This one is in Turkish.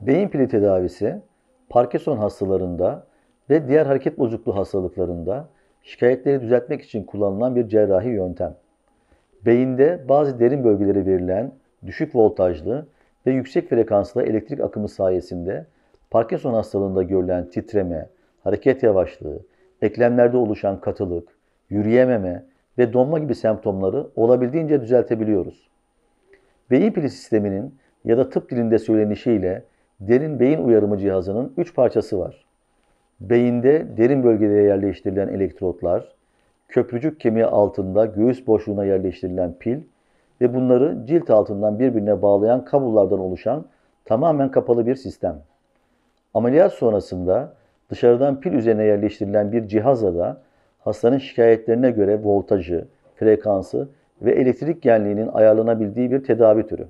Beyin pili tedavisi Parkinson hastalarında ve diğer hareket bozukluğu hastalıklarında şikayetleri düzeltmek için kullanılan bir cerrahi yöntem. Beyinde bazı derin bölgelere verilen düşük voltajlı ve yüksek frekanslı elektrik akımı sayesinde Parkinson hastalığında görülen titreme, hareket yavaşlığı, eklemlerde oluşan katılık, yürüyememe ve donma gibi semptomları olabildiğince düzeltebiliyoruz. Beyin pili sisteminin ya da tıp dilinde söylenişiyle derin beyin uyarımı cihazının 3 parçası var. Beyinde derin bölgelere yerleştirilen elektrotlar, köprücük kemiği altında göğüs boşluğuna yerleştirilen pil ve bunları cilt altından birbirine bağlayan kabullardan oluşan tamamen kapalı bir sistem. Ameliyat sonrasında dışarıdan pil üzerine yerleştirilen bir cihazla da hastanın şikayetlerine göre voltajı, frekansı ve elektrik genliğinin ayarlanabildiği bir tedavi türü.